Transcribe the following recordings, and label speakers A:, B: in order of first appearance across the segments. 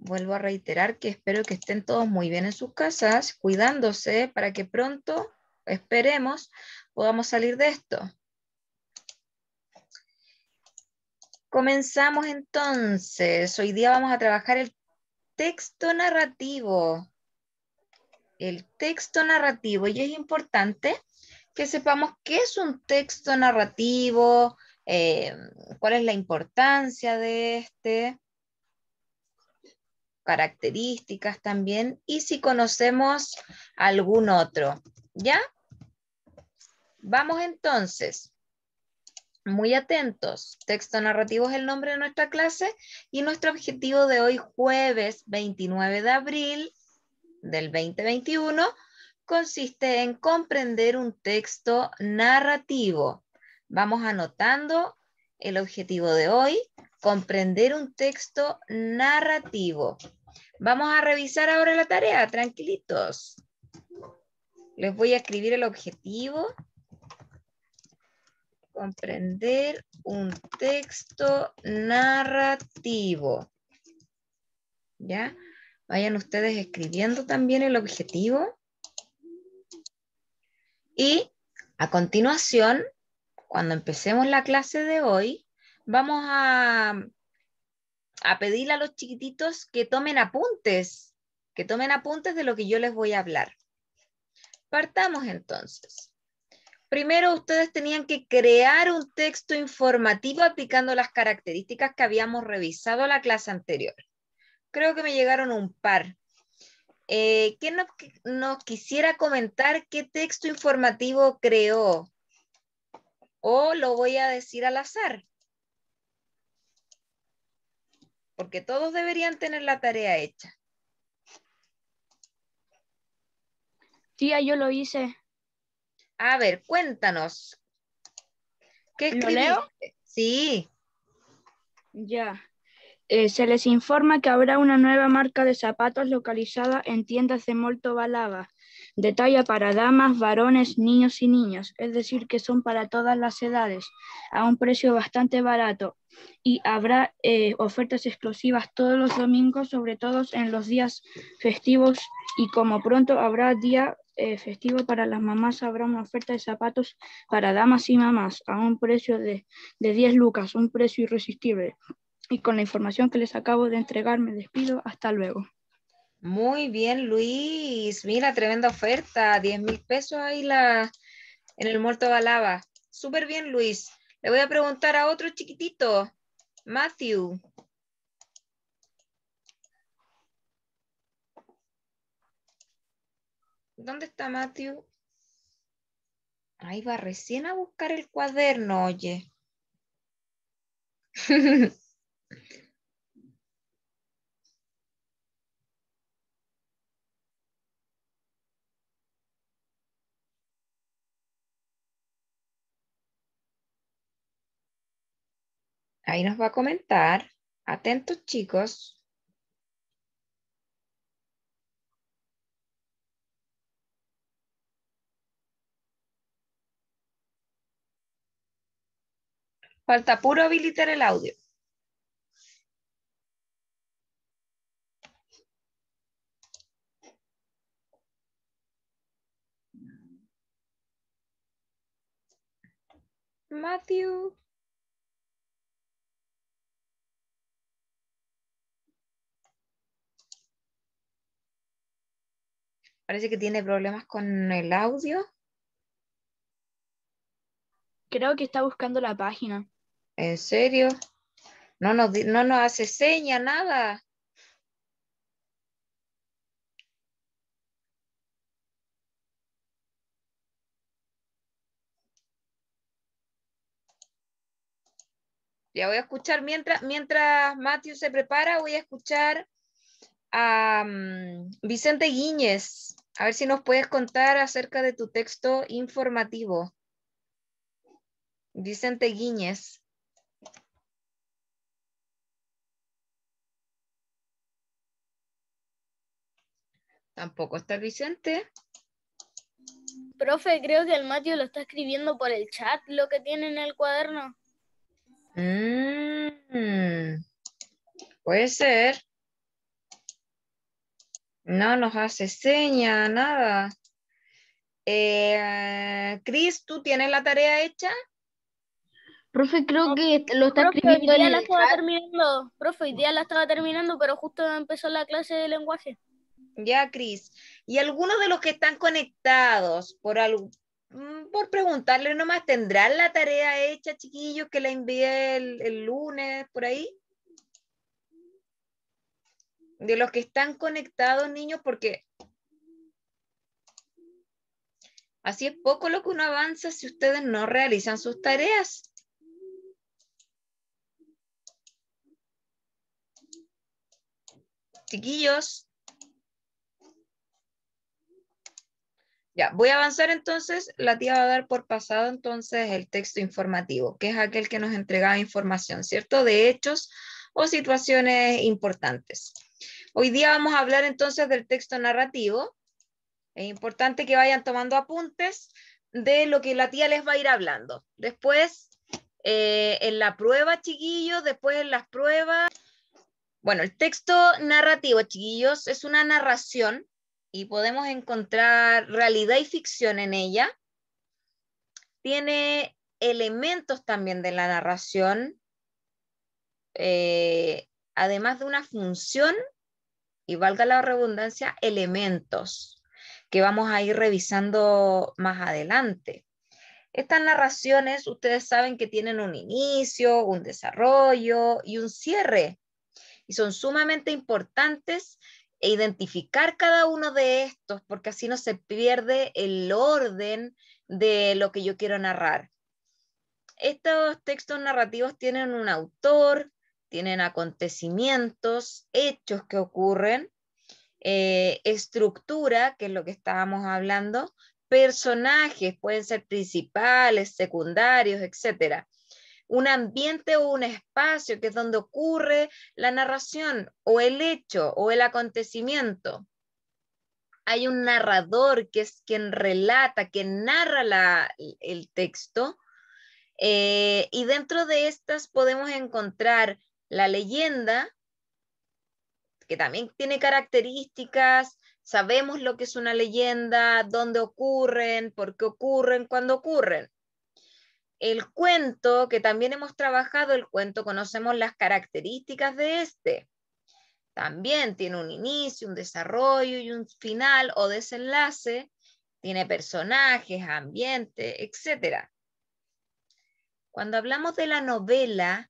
A: vuelvo a reiterar que espero que estén todos muy bien en sus casas, cuidándose para que pronto, esperemos, podamos salir de esto. Comenzamos entonces. Hoy día vamos a trabajar el texto narrativo. El texto narrativo. Y es importante que sepamos qué es un texto narrativo, eh, cuál es la importancia de este características también y si conocemos algún otro. ¿Ya? Vamos entonces. Muy atentos. Texto narrativo es el nombre de nuestra clase y nuestro objetivo de hoy jueves 29 de abril del 2021 consiste en comprender un texto narrativo. Vamos anotando el objetivo de hoy, comprender un texto narrativo. Vamos a revisar ahora la tarea, tranquilitos. Les voy a escribir el objetivo. Comprender un texto narrativo. ¿Ya? Vayan ustedes escribiendo también el objetivo. Y a continuación, cuando empecemos la clase de hoy, vamos a a pedirle a los chiquititos que tomen apuntes, que tomen apuntes de lo que yo les voy a hablar. Partamos entonces. Primero ustedes tenían que crear un texto informativo aplicando las características que habíamos revisado la clase anterior. Creo que me llegaron un par. Eh, ¿Quién nos quisiera comentar qué texto informativo creó? O lo voy a decir al azar. porque todos deberían tener la tarea hecha. Tía, yo lo hice. A ver, cuéntanos. ¿Qué creo? Sí. Ya.
B: Eh, se les informa que habrá una nueva marca de zapatos localizada en tiendas de Molto Balaba, de talla para damas, varones, niños y niñas, es decir, que son para todas las edades, a un precio bastante barato, y habrá eh, ofertas exclusivas todos los domingos, sobre todo en los días festivos y como pronto habrá día eh, festivo para las mamás, habrá una oferta de zapatos para damas y mamás a un precio de, de 10 lucas, un precio irresistible. Y con la
A: información que les acabo de entregar, me despido. Hasta luego. Muy bien, Luis. Mira, tremenda oferta. 10 mil pesos ahí en el muerto Balaba. Súper bien, Luis. Le voy a preguntar a otro chiquitito, Matthew. ¿Dónde está Matthew? Ahí va recién a buscar el cuaderno, oye. Ahí nos va a comentar. Atentos chicos. Falta puro habilitar el audio. Matthew. Parece que tiene problemas con el audio.
B: Creo que está buscando la página.
A: ¿En serio? No nos, no hace seña, nada. Ya voy a escuchar, mientras, mientras Matthew se prepara, voy a escuchar a mm, Vicente Guíñez. A ver si nos puedes contar acerca de tu texto informativo. Vicente Guiñez. Tampoco está Vicente.
B: Profe, creo que el Mateo lo está escribiendo por el chat, lo que tiene en el cuaderno.
A: Mm. puede ser. No nos hace seña, nada. Eh, Cris, ¿tú tienes la tarea hecha?
B: Profe, creo que lo está escribiendo. estaba
A: terminando, profe, día la estaba terminando, pero justo empezó la clase de lenguaje. Ya, Cris. Y algunos de los que están conectados, por, mm, por preguntarle nomás, ¿tendrán la tarea hecha, chiquillos, que la envié el, el lunes, por ahí? de los que están conectados, niños, porque así es poco lo que uno avanza si ustedes no realizan sus tareas. Chiquillos. Ya, voy a avanzar entonces. La tía va a dar por pasado entonces el texto informativo, que es aquel que nos entregaba información, ¿cierto? De hechos o situaciones importantes. Hoy día vamos a hablar entonces del texto narrativo. Es importante que vayan tomando apuntes de lo que la tía les va a ir hablando. Después, eh, en la prueba, chiquillos, después en las pruebas. Bueno, el texto narrativo, chiquillos, es una narración y podemos encontrar realidad y ficción en ella. Tiene elementos también de la narración, eh, además de una función y valga la redundancia, elementos que vamos a ir revisando más adelante. Estas narraciones ustedes saben que tienen un inicio, un desarrollo y un cierre. Y son sumamente importantes e identificar cada uno de estos porque así no se pierde el orden de lo que yo quiero narrar. Estos textos narrativos tienen un autor, tienen acontecimientos, hechos que ocurren, eh, estructura, que es lo que estábamos hablando, personajes, pueden ser principales, secundarios, etc. Un ambiente o un espacio que es donde ocurre la narración o el hecho o el acontecimiento. Hay un narrador que es quien relata, quien narra el texto. Eh, y dentro de estas podemos encontrar la leyenda, que también tiene características, sabemos lo que es una leyenda, dónde ocurren, por qué ocurren, cuándo ocurren. El cuento, que también hemos trabajado el cuento, conocemos las características de este. También tiene un inicio, un desarrollo y un final o desenlace. Tiene personajes, ambiente, etc. Cuando hablamos de la novela,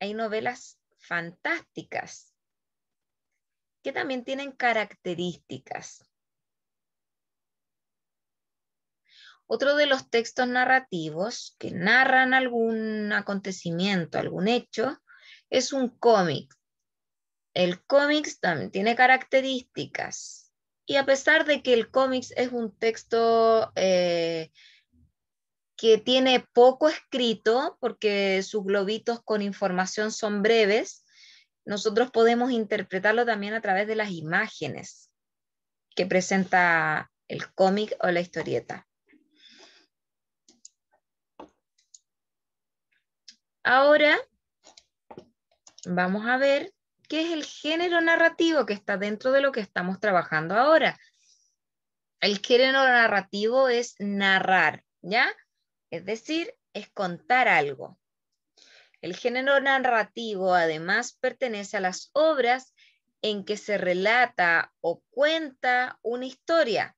A: hay novelas fantásticas que también tienen características. Otro de los textos narrativos que narran algún acontecimiento, algún hecho, es un cómic. El cómic también tiene características. Y a pesar de que el cómic es un texto eh, que tiene poco escrito, porque sus globitos con información son breves, nosotros podemos interpretarlo también a través de las imágenes que presenta el cómic o la historieta. Ahora vamos a ver qué es el género narrativo que está dentro de lo que estamos trabajando ahora. El género narrativo es narrar, ¿ya? es decir, es contar algo. El género narrativo además pertenece a las obras en que se relata o cuenta una historia.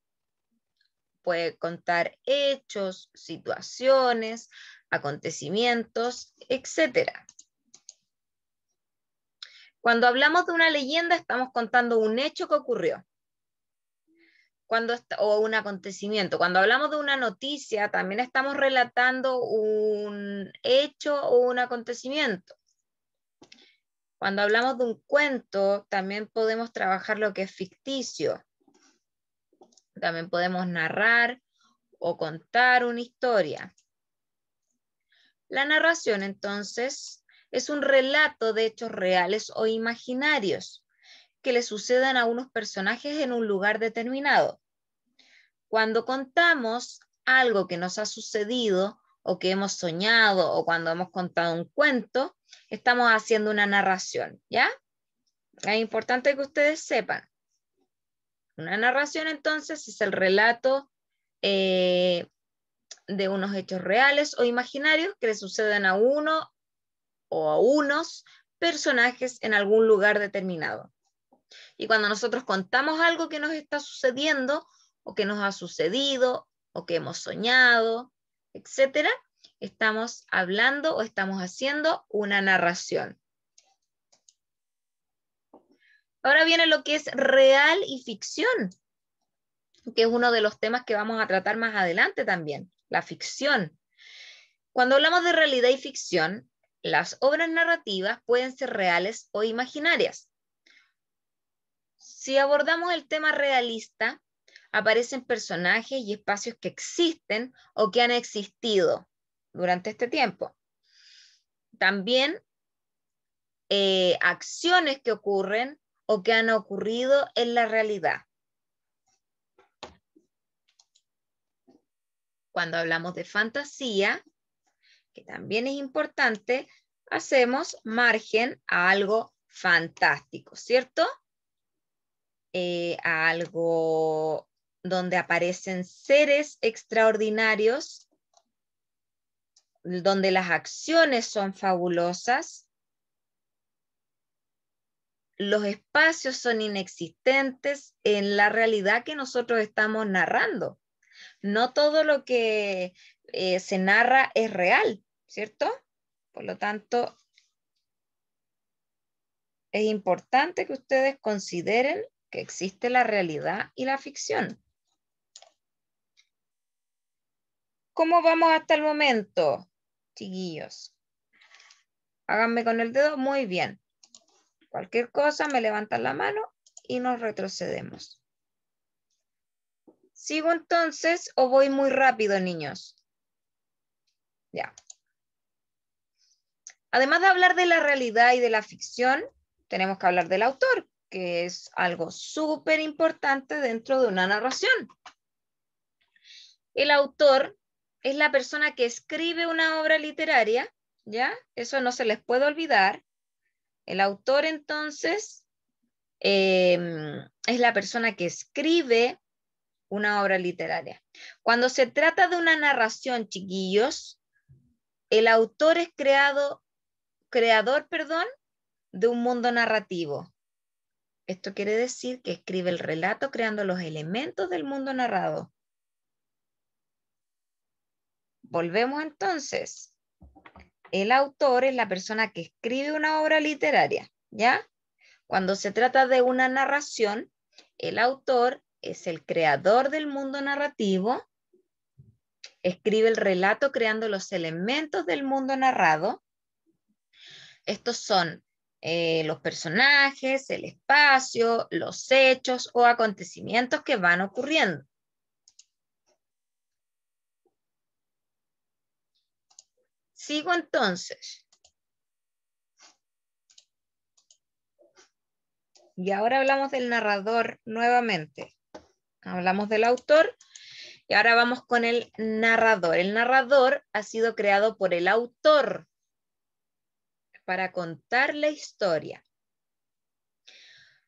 A: Puede contar hechos, situaciones, acontecimientos, etc. Cuando hablamos de una leyenda estamos contando un hecho que ocurrió cuando o un acontecimiento. Cuando hablamos de una noticia, también estamos relatando un hecho o un acontecimiento. Cuando hablamos de un cuento, también podemos trabajar lo que es ficticio. También podemos narrar o contar una historia. La narración, entonces, es un relato de hechos reales o imaginarios que le sucedan a unos personajes en un lugar determinado. Cuando contamos algo que nos ha sucedido o que hemos soñado o cuando hemos contado un cuento, estamos haciendo una narración, ¿ya? Es importante que ustedes sepan. Una narración entonces es el relato eh, de unos hechos reales o imaginarios que le suceden a uno o a unos personajes en algún lugar determinado. Y cuando nosotros contamos algo que nos está sucediendo o que nos ha sucedido o que hemos soñado, etcétera, estamos hablando o estamos haciendo una narración. Ahora viene lo que es real y ficción, que es uno de los temas que vamos a tratar más adelante también, la ficción. Cuando hablamos de realidad y ficción, las obras narrativas pueden ser reales o imaginarias. Si abordamos el tema realista, aparecen personajes y espacios que existen o que han existido durante este tiempo. También eh, acciones que ocurren o que han ocurrido en la realidad. Cuando hablamos de fantasía, que también es importante, hacemos margen a algo fantástico, ¿cierto? Eh, a algo donde aparecen seres extraordinarios, donde las acciones son fabulosas, los espacios son inexistentes en la realidad que nosotros estamos narrando. No todo lo que eh, se narra es real, ¿cierto? Por lo tanto, es importante que ustedes consideren que existe la realidad y la ficción. ¿Cómo vamos hasta el momento, chiquillos? Háganme con el dedo. Muy bien. Cualquier cosa, me levantan la mano y nos retrocedemos. ¿Sigo entonces o voy muy rápido, niños? Ya. Además de hablar de la realidad y de la ficción, tenemos que hablar del autor, que es algo súper importante dentro de una narración. El autor es la persona que escribe una obra literaria, ¿ya? Eso no se les puede olvidar. El autor entonces em, es la persona que escribe una obra literaria. Cuando se trata de una narración, chiquillos, el autor es creado, creador, perdón, de un mundo narrativo. Esto quiere decir que escribe el relato creando los elementos del mundo narrado. Volvemos entonces. El autor es la persona que escribe una obra literaria, ¿ya? Cuando se trata de una narración, el autor es el creador del mundo narrativo, escribe el relato creando los elementos del mundo narrado. Estos son eh, los personajes, el espacio, los hechos o acontecimientos que van ocurriendo. Sigo entonces. Y ahora hablamos del narrador nuevamente. Hablamos del autor y ahora vamos con el narrador. El narrador ha sido creado por el autor para contar la historia.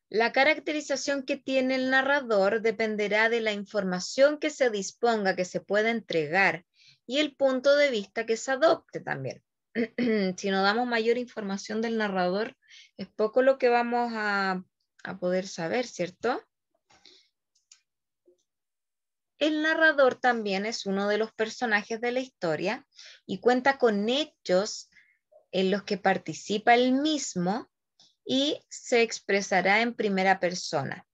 A: La caracterización que tiene el narrador dependerá de la información que se disponga, que se pueda entregar, y el punto de vista que se adopte también. si no damos mayor información del narrador, es poco lo que vamos a, a poder saber, ¿cierto? El narrador también es uno de los personajes de la historia y cuenta con hechos en los que participa él mismo y se expresará en primera persona.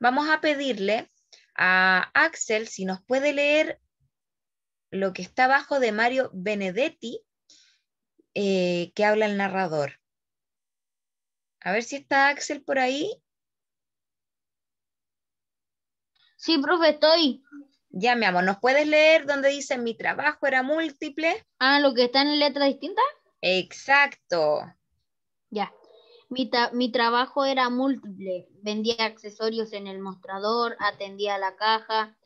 A: Vamos a pedirle a Axel si nos puede leer lo que está abajo de Mario Benedetti, eh, que habla el narrador. A ver si está Axel por ahí. Sí, profe, estoy. Ya, mi amor, ¿nos puedes leer donde dice mi trabajo era múltiple? Ah, lo que está en letra distinta. Exacto. Ya.
B: Mi, mi, trabajo era múltiple. Vendía accesorios en el mostrador, atendía la caja,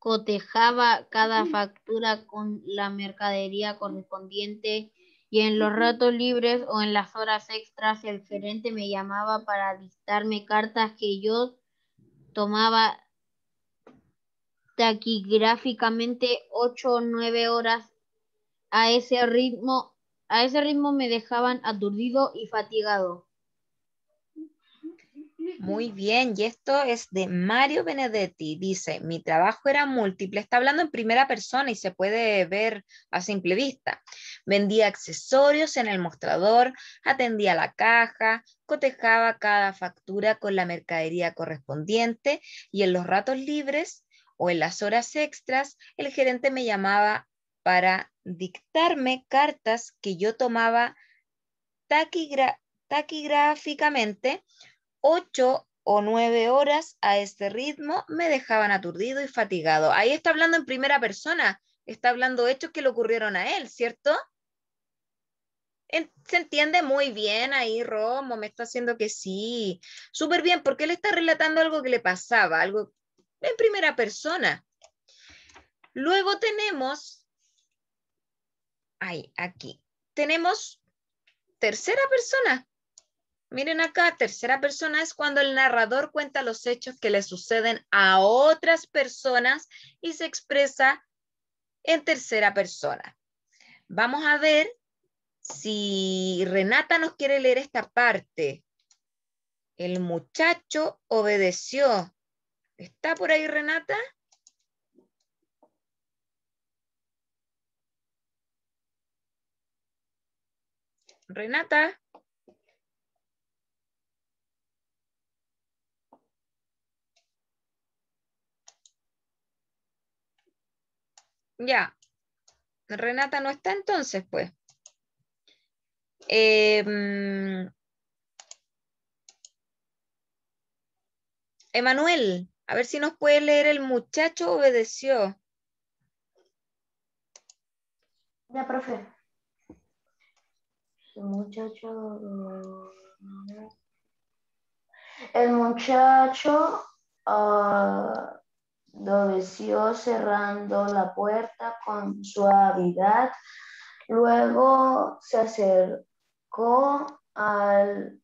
B: cotejaba cada factura con la mercadería correspondiente y en los ratos libres o en las horas extras el gerente me llamaba para dictarme cartas que yo tomaba taquigráficamente ocho o nueve horas a ese ritmo a ese ritmo me dejaban aturdido y fatigado. Muy
A: bien, y esto es de Mario Benedetti. Dice, mi trabajo era múltiple. Está hablando en primera persona y se puede ver a simple vista. Vendía accesorios en el mostrador, atendía la caja, cotejaba cada factura con la mercadería correspondiente y en los ratos libres o en las horas extras, el gerente me llamaba para dictarme cartas que yo tomaba taquigráficamente ocho o nueve horas a este ritmo me dejaban aturdido y fatigado. Ahí está hablando en primera persona, está hablando hechos que le ocurrieron a él, ¿cierto? se entiende muy bien ahí, Romo, me está haciendo que sí. Súper bien, porque él está relatando algo que le pasaba, algo en primera persona. Luego tenemos, ahí, aquí, tenemos tercera persona. Miren acá, tercera persona es cuando el narrador cuenta los hechos que le suceden a otras personas y se expresa en tercera persona. Vamos a ver si Renata nos quiere leer esta parte. El muchacho obedeció. ¿Está por ahí Renata?
B: Renata.
A: Ya. Renata no está entonces, pues. Em, Emanuel, a ver si nos puede leer el muchacho obedeció. Ya, profe. El muchacho...
B: Mm, el muchacho... Ah, Doveció cerrando la puerta con suavidad. Luego se acercó al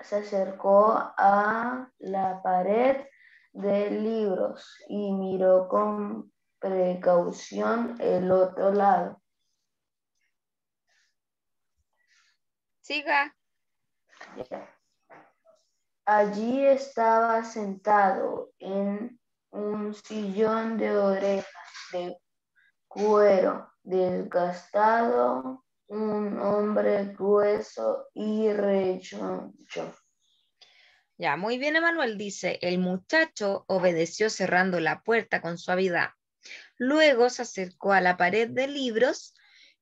B: se acercó a la pared de libros y miró con precaución el otro lado. Siga. Allí estaba sentado en un sillón de orejas de cuero desgastado, un hombre grueso
A: y rechoncho. Ya, muy bien, Emanuel dice, el muchacho obedeció cerrando la puerta con suavidad. Luego se acercó a la pared de libros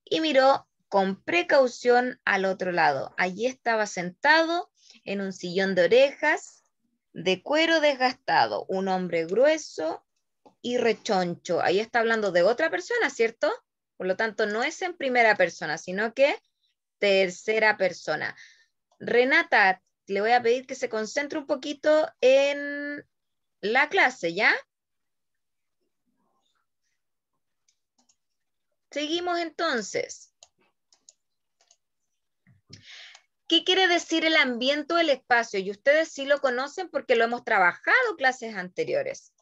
A: y miró con precaución al otro lado. Allí estaba sentado en un sillón de orejas de cuero desgastado, un hombre grueso y rechoncho. Ahí está hablando de otra persona, ¿cierto? Por lo tanto, no es en primera persona, sino que tercera persona. Renata, le voy a pedir que se concentre un poquito en la clase, ¿ya? Seguimos entonces. ¿Qué quiere decir el ambiente o el espacio? Y ustedes sí lo conocen porque lo hemos trabajado clases anteriores.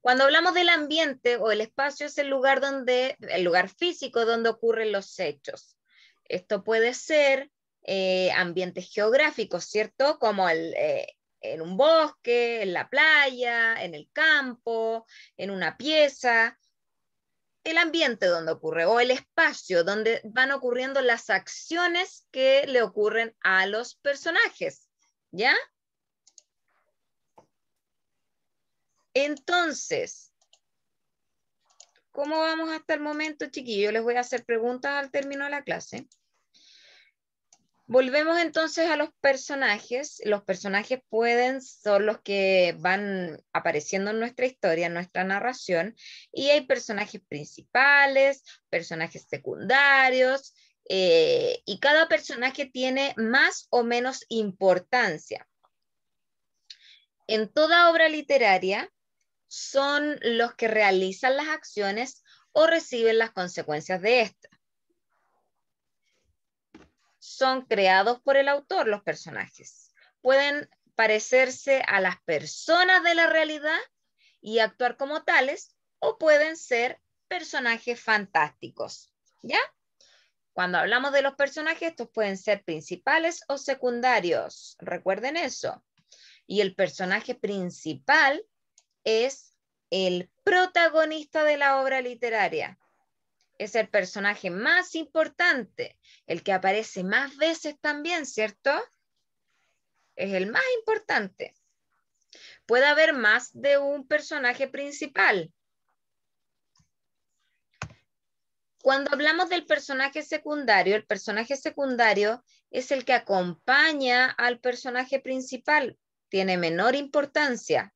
A: Cuando hablamos del ambiente o el espacio es el lugar donde, el lugar físico donde ocurren los hechos. Esto puede ser eh, ambientes geográficos, ¿cierto? Como eh, en un bosque, en la playa, en el campo, en una pieza, el ambiente donde ocurre o el espacio donde van ocurriendo las acciones que le ocurren a los personajes. ¿Ya? Entonces, ¿cómo vamos hasta el momento, chiquillos? Les voy a hacer preguntas al término de la clase. Volvemos entonces a los personajes. Los personajes pueden, son los que van apareciendo en nuestra historia, en nuestra narración, y hay personajes principales, personajes secundarios, eh, y cada personaje tiene más o menos importancia. En toda obra literaria son los que realizan las acciones o reciben las consecuencias de estas son creados por el autor, los personajes. Pueden parecerse a las personas de la realidad y actuar como tales, o pueden ser personajes fantásticos. ¿Ya? Cuando hablamos de los personajes, estos pueden ser principales o secundarios. Recuerden eso. Y el personaje principal es el protagonista de la obra literaria es el personaje más importante, el que aparece más veces también, ¿cierto? Es el más importante. Puede haber más de un personaje principal. Cuando hablamos del personaje secundario, el personaje secundario es el que acompaña al personaje principal, tiene menor importancia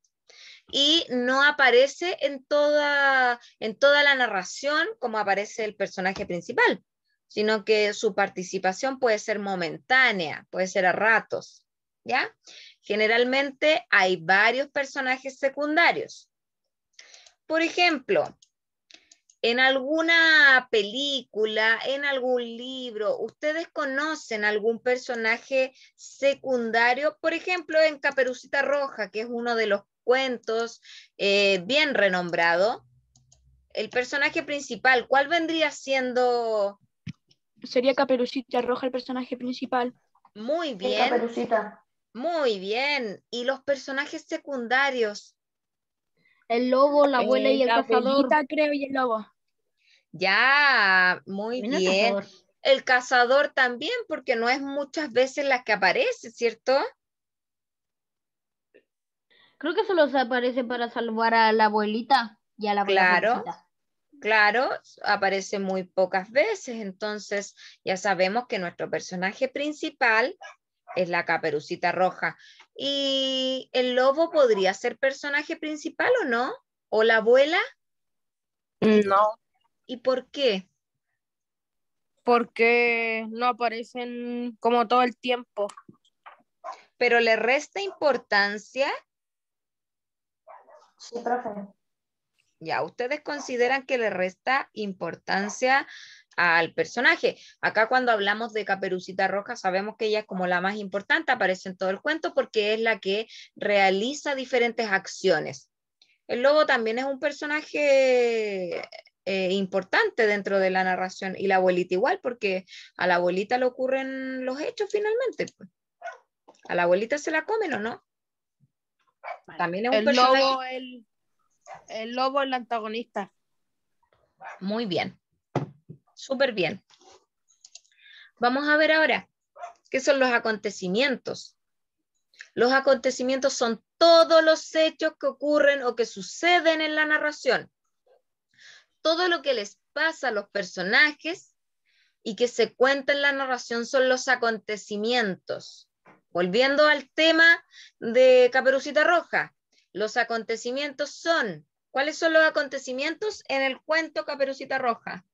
A: y no aparece en toda, en toda la narración como aparece el personaje principal, sino que su participación puede ser momentánea, puede ser a ratos, ¿ya? Generalmente hay varios personajes secundarios. Por ejemplo, en alguna película, en algún libro, ¿ustedes conocen algún personaje secundario? Por ejemplo, en Caperucita Roja, que es uno de los cuentos, eh, bien renombrado. El personaje principal, ¿cuál vendría siendo? Sería Caperucita Roja el personaje principal. Muy bien. Muy bien. ¿Y los personajes secundarios? El lobo, la abuela y el cazador. creo, y el lobo. Ya, muy bien. El cazador. también, porque no es muchas veces la que aparece, ¿cierto?
B: Creo que solo se aparece para salvar a la abuelita y a la Claro.
A: Claro, aparece muy pocas veces, entonces ya sabemos que nuestro personaje principal es la caperucita roja. ¿Y el lobo podría ser personaje principal o no? ¿O la abuela? No. ¿Y por qué? Porque no aparecen como todo el tiempo. Pero le resta importancia ya, ¿ustedes consideran que le resta importancia al personaje? Acá cuando hablamos de Caperucita Roja sabemos que ella es como la más importante, aparece en todo el cuento porque es la que realiza diferentes acciones. El lobo también es un personaje eh, importante dentro de la narración y la abuelita igual porque a la abuelita le ocurren los hechos finalmente. Pues. A la abuelita se la comen o no. También es un el lobo, el, lobo, el antagonista. Muy bien. Súper bien. Vamos a ver ahora qué son los acontecimientos. Los acontecimientos son todos los hechos que ocurren o que suceden en la narración. Todo lo que les pasa a los personajes y que se cuenta en la narración son los acontecimientos. Volviendo al tema de Caperucita Roja, los acontecimientos son, ¿cuáles son los acontecimientos en el cuento Caperucita Roja?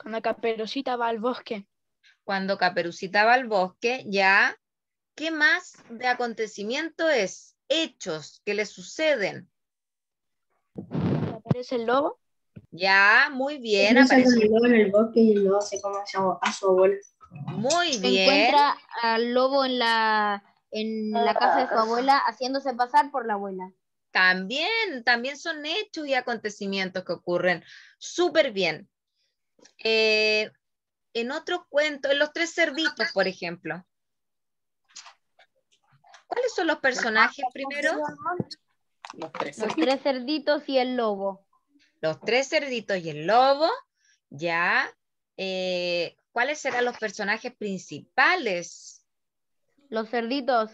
A: Cuando Caperucita va al bosque. Cuando Caperucita va al bosque, ya, ¿qué más de acontecimiento es? Hechos que le suceden. ¿Aparece el lobo?
B: Ya, muy bien. Aparece el lobo en el bosque y el lobo se come a su, a muy bien. Encuentra al lobo en la, en la casa de su abuela haciéndose
A: pasar por la abuela. También, también son hechos y acontecimientos que ocurren. Súper bien. Eh, en otro cuento, en los tres cerditos, por ejemplo. ¿Cuáles son los personajes ah, primero? Los tres, cerditos y el lobo. Los tres cerditos y el lobo, ya. Eh, ¿Cuáles serán los personajes principales? Los cerditos.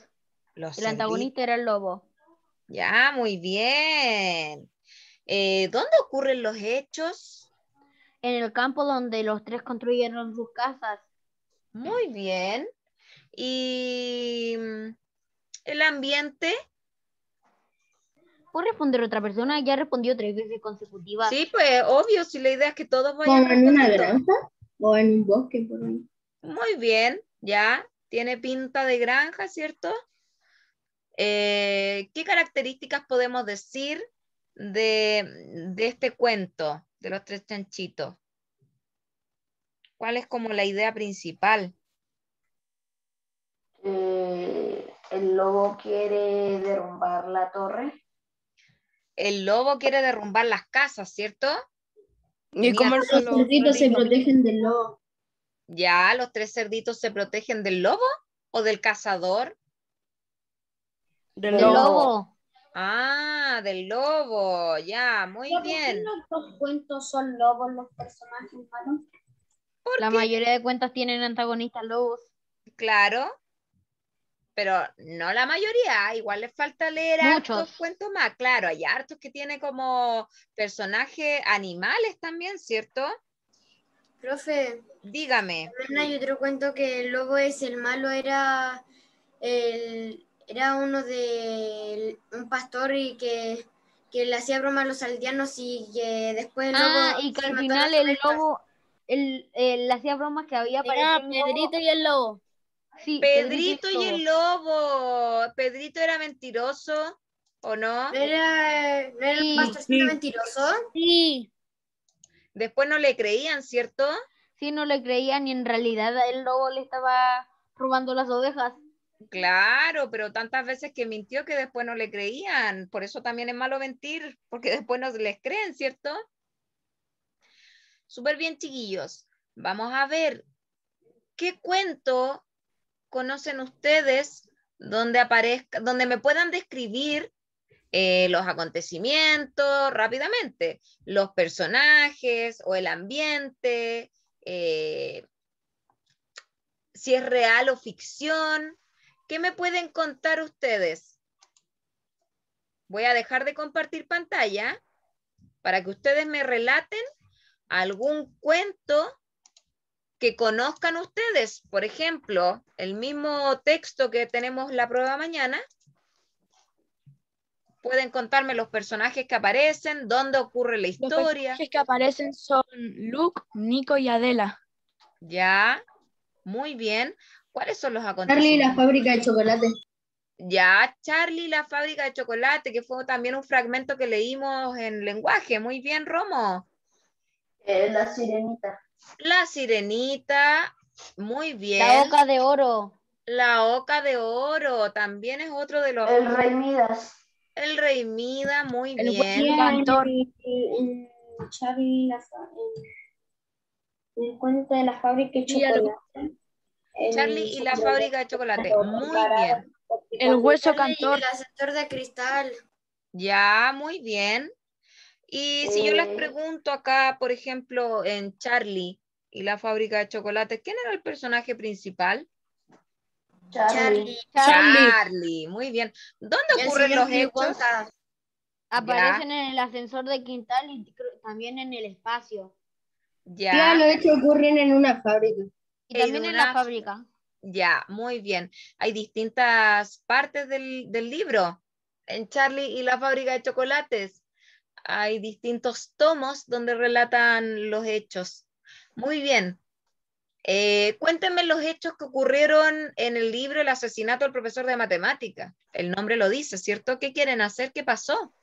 A: el antagonista era el lobo. Ya, muy bien. Eh, ¿Dónde ocurren los hechos?
B: En el campo donde los tres construyeron sus casas. Muy bien. ¿Y mm, el ambiente? ¿Puedo responder otra persona? Ya respondió tres veces consecutivas. Sí, pues obvio,
A: si la idea es que todos vayan. a una granja?
B: o en un bosque por ahí.
A: Muy bien, ya. Tiene pinta de granja, ¿cierto? Eh, ¿Qué características podemos decir de, este cuento, de los tres chanchitos? ¿Cuál es como la idea principal? el lobo quiere derrumbar la torre. El lobo quiere derrumbar las casas, ¿cierto? ¿Y los, tres cerditos se
B: protegen del lobo?
A: ¿Ya los tres cerditos se protegen del lobo o del cazador? Del, lobo. Ah, del lobo, ya, muy bien. ¿Por qué los cuentos son lobos los personajes Porque La mayoría de cuentos tienen antagonistas lobos. Claro, pero no la mayoría, igual les falta leer algunos cuentos más, claro, hay hartos que tiene como personajes animales también, ¿cierto? Profe, dígame. hay otro cuento que el
B: lobo es el malo, era era uno de un pastor y que, que le hacía bromas a los aldeanos y que después el lobo ah, y que al final el lobo el le hacía bromas que había para Pedrito y el lobo. Pedrito, y el
A: lobo. Pedrito era mentiroso, ¿o no? Era, mentiroso. Sí.
B: Después no le creían, ¿cierto? Sí, no le creían y en realidad el lobo le estaba
A: robando las ovejas. Claro, pero tantas veces que mintió que después no le creían. Por eso también es malo mentir, porque después no les creen, ¿cierto? Súper bien, chiquillos. Vamos a ver qué cuento conocen ustedes donde aparezca, donde me puedan describir eh, los acontecimientos rápidamente, los personajes o el ambiente, eh, si es real o ficción. ¿Qué me pueden contar ustedes? Voy a dejar de compartir pantalla para que ustedes me relaten algún cuento que conozcan ustedes, por ejemplo, el mismo texto que tenemos la prueba mañana, pueden contarme los personajes que aparecen, dónde ocurre la historia. Los personajes que aparecen
B: son Luke, Nico y Adela.
A: Ya, muy bien. ¿Cuáles son los acontecimientos? Charlie la fábrica de chocolate. Ya, Charlie la fábrica de chocolate, que fue también un fragmento que leímos en lenguaje. Muy bien, Romo.
B: Eh, la sirenita.
A: La sirenita, muy bien. La oca de oro. La oca de oro, también es otro de los... El rey Midas. El rey Midas, muy bien. El cantor.
B: la, fábrica de chocolate. Charlie y la fábrica de chocolate, muy bien. El hueso cantor. El ascensor de cristal.
A: Ya, muy bien. Y si yo les oh. pregunto acá, por ejemplo, en Charlie y la fábrica de chocolates, ¿quién era el personaje principal? Charlie. Charlie, muy bien. ¿Dónde ocurren los hechos?
B: Aparecen en el ascensor de Quintal y también en el
A: espacio. Ya. lo los hechos
B: ocurren en una fábrica.
A: Y también en la fábrica. Ya, muy bien. Hay distintas partes del, del libro. En Charlie y la fábrica de chocolates hay distintos tomos donde relatan los hechos. Muy bien. Eh, cuéntenme los hechos que ocurrieron en el libro El asesinato del profesor de matemática. El nombre lo dice, ¿cierto? ¿Qué quieren hacer? ¿Qué pasó?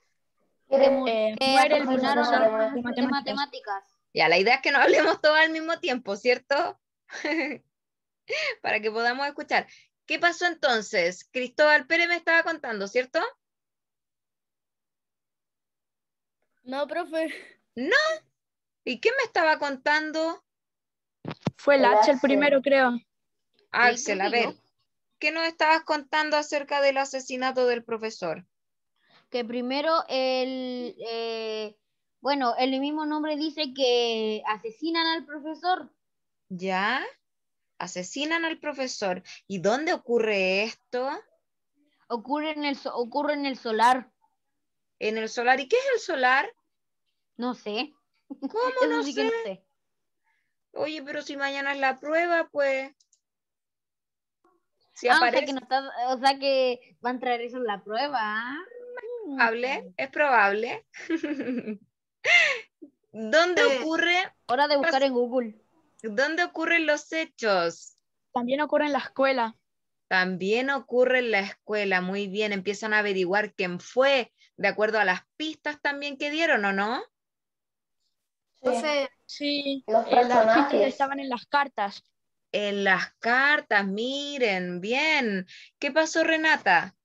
A: Eh, el matemáticas. Ya, la idea es que no hablemos todos al mismo tiempo, ¿cierto? Para que podamos escuchar. ¿Qué pasó entonces? Cristóbal Pérez me estaba contando, ¿cierto? No, profe. ¿No? ¿Y qué me estaba contando?
B: Fue el el primero, creo. Axel, a ver,
A: ¿qué nos estabas contando acerca del asesinato del profesor? Que primero el, eh, bueno, el mismo nombre dice que
B: asesinan al profesor.
A: ¿Ya? Asesinan al profesor. ¿Y dónde ocurre esto? Ocurre en el, ocurre en el solar en el solar. ¿Y qué es el solar? No sé. ¿Cómo no, sé? Oye, pero si mañana es la prueba, pues...
B: Ah, o, sea que no sea que a traer eso en la prueba.
A: ¿Hable? Es probable. ¿Dónde eh, ocurre? Hora de buscar en Google. ¿Dónde ocurren los hechos? También ocurre en la escuela. También ocurre en la escuela. Muy bien, empiezan a averiguar quién fue, de acuerdo a las pistas también que dieron, ¿o no? sí. Los eh, personajes estaban en las cartas. En las cartas, miren, bien. ¿Qué pasó, Renata?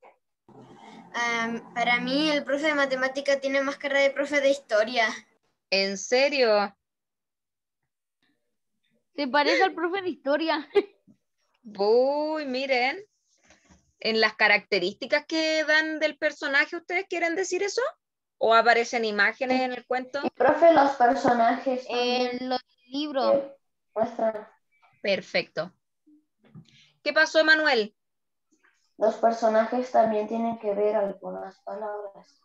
B: para mí, el profe de matemática tiene más cara de profe de historia. ¿En serio?
A: Se parece al profe de historia. Uy, miren en las características que dan del personaje, ¿ustedes quieren decir eso? ¿O aparecen imágenes en el cuento?
B: profe, los personajes. En eh, los libros. Eh, Perfecto.
A: ¿Qué pasó, Manuel?
B: Los personajes también tienen que ver algunas
A: palabras.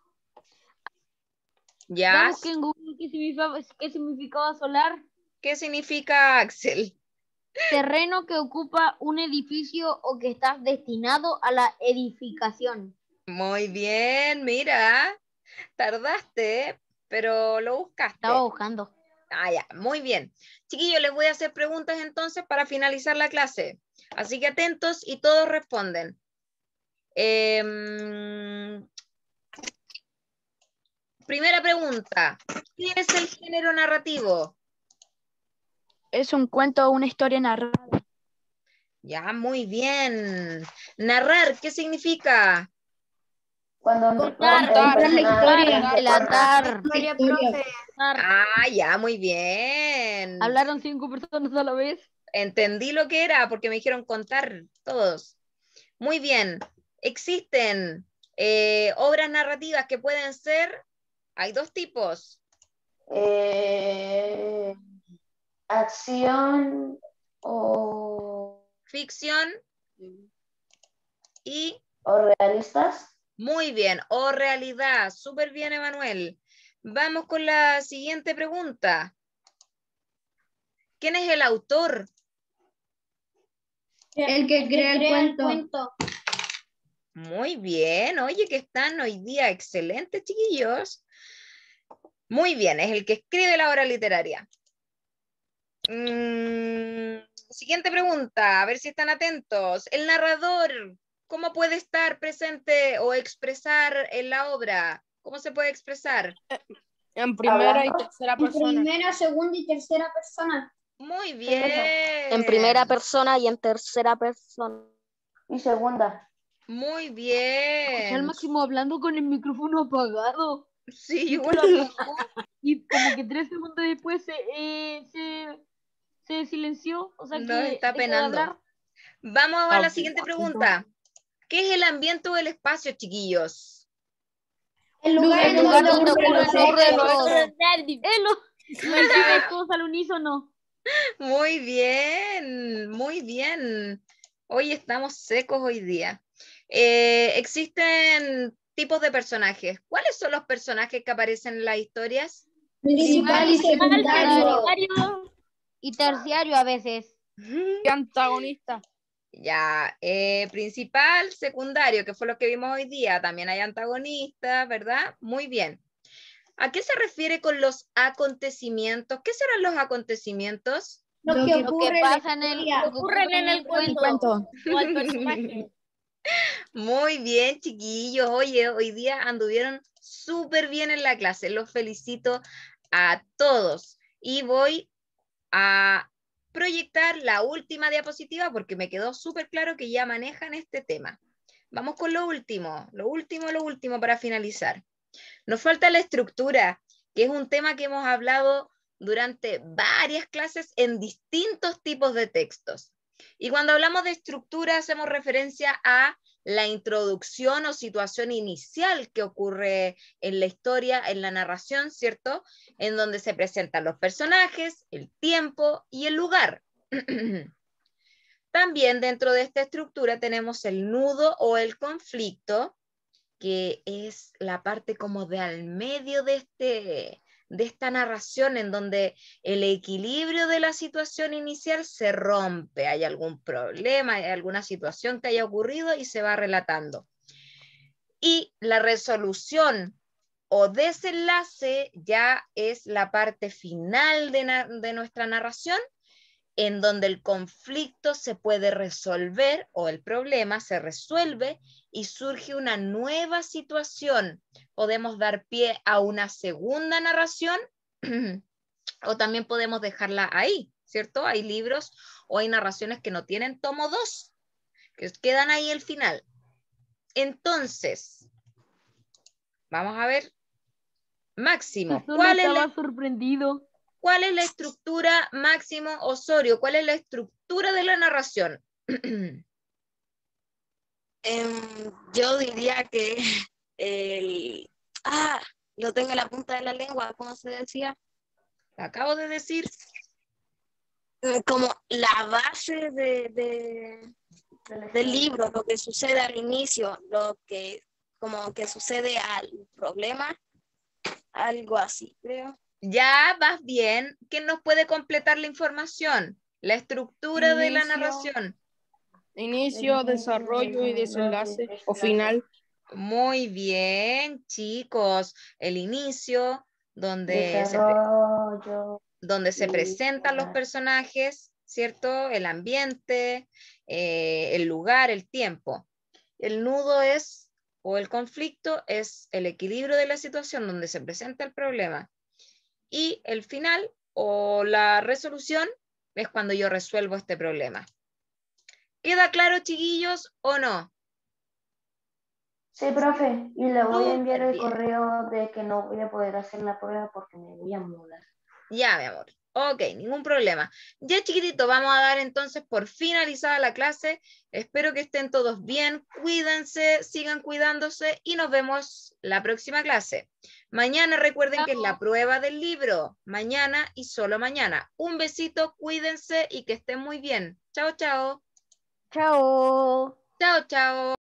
A: Ya. qué significa qué
B: significaba solar. ¿Qué significa Axel? Terreno que ocupa un edificio o que está destinado a la edificación. Muy bien,
A: mira. Tardaste, pero lo buscaste. Estaba buscando. Ah, ya, muy bien. Chiquillos, les voy a hacer preguntas entonces para finalizar la clase. Así que atentos y todos responden. Em, primera pregunta. ¿Qué es el género narrativo?
B: es un cuento o una historia narrada.
A: Ya, muy bien. Narrar, ¿qué significa? Cuando contar, contar la historia, relatar. Ah, ya, muy bien. Hablaron cinco personas a la vez. Entendí lo que era porque me dijeron contar todos. Muy bien. Existen eh, obras narrativas que pueden ser, hay dos tipos. Eh, acción o ficción y o realistas. Muy bien, o realidad. Súper bien, Emanuel. Vamos con la siguiente pregunta. ¿Quién es el autor? El que crea, el, cuento. cuento. Muy bien, oye, que están hoy día excelentes, chiquillos. Muy bien, es el que escribe la obra literaria. Mm, siguiente pregunta, a ver si están atentos. El narrador, ¿cómo puede estar presente o expresar en la obra? ¿Cómo se puede expresar?
B: En primera y tercera persona. En primera, segunda y tercera
A: persona. Muy bien. En
B: primera persona y en tercera persona. Y segunda. Muy bien. Al máximo hablando con el micrófono apagado. Sí, Y como que tres segundos después se
A: eh, se silenció. O no está penando. Vamos a la siguiente pregunta. ¿Qué es el ambiente o el espacio, chiquillos?
B: El lugar, el lugar donde Lo
A: los todos al unísono. Muy bien, muy bien. Hoy estamos secos hoy día. Eh, existen tipos de personajes. ¿Cuáles son los personajes que aparecen en las historias? Principal y secundario y terciario a veces. Y antagonista. Ya, eh, principal, secundario, que fue lo que vimos hoy día, también hay antagonistas, ¿verdad? Muy bien. ¿A qué se refiere con los acontecimientos? ¿Qué serán los acontecimientos? Lo, que, en el, cuento. Muy bien, chiquillos. Oye, hoy día anduvieron súper bien en la clase. Los felicito a todos. Y voy a proyectar la última diapositiva porque me quedó súper claro que ya manejan este tema. Vamos con lo último, lo último, lo último para finalizar. Nos falta la estructura, que es un tema que hemos hablado durante varias clases en distintos tipos de textos. Y cuando hablamos de estructura hacemos referencia a la introducción o situación inicial que ocurre en la historia, en la narración, ¿cierto? En donde se presentan los personajes, el tiempo y el lugar. También dentro de esta estructura tenemos el nudo o el conflicto, que es la parte como de al medio de este, de esta narración en donde el equilibrio de la situación inicial se rompe, hay algún problema, hay alguna situación que haya ocurrido y se va relatando. Y la resolución o desenlace ya es la parte final de, de nuestra narración en donde el conflicto se puede resolver o el problema se resuelve y surge una nueva situación podemos dar pie a una segunda narración o también podemos dejarla ahí, ¿cierto? Hay libros o hay narraciones que no tienen tomo 2, que quedan ahí el final. Entonces, vamos a ver. Máximo, ¿cuál es, la, estructura, Máximo Osorio? ¿Cuál es la estructura de la narración? Em, yo diría que el, Ah, lo tengo en la punta de la lengua, ¿cómo se decía? Acabo de decir. Eh, como la base de, del libro, lo que sucede al inicio, lo que como que sucede al problema, algo así, Ya vas bien. ¿Quién nos puede completar la información? La estructura de la narración. Inicio, desarrollo y desenlace o final. Muy bien, chicos. El inicio, donde se, donde se presentan los personajes, ¿cierto? El ambiente, eh, el lugar, el tiempo. El nudo es, o el conflicto, es el equilibrio de la situación donde se presenta el problema. Y el final, o la resolución, es cuando yo resuelvo este problema. ¿Queda claro, chiquillos, o no? Sí, profe, y le voy a
B: enviar el correo de que no voy a poder hacer la prueba porque me voy a
A: mudar. Ya, mi amor. Ok, ningún problema. Ya chiquitito, vamos a dar entonces por finalizada la clase. Espero que estén todos bien, cuídense, sigan cuidándose y nos vemos la próxima clase. Mañana recuerden que es la prueba del libro, mañana y solo mañana. Un besito, cuídense y que estén muy bien. Chao, chao. Chao. Chao, chao.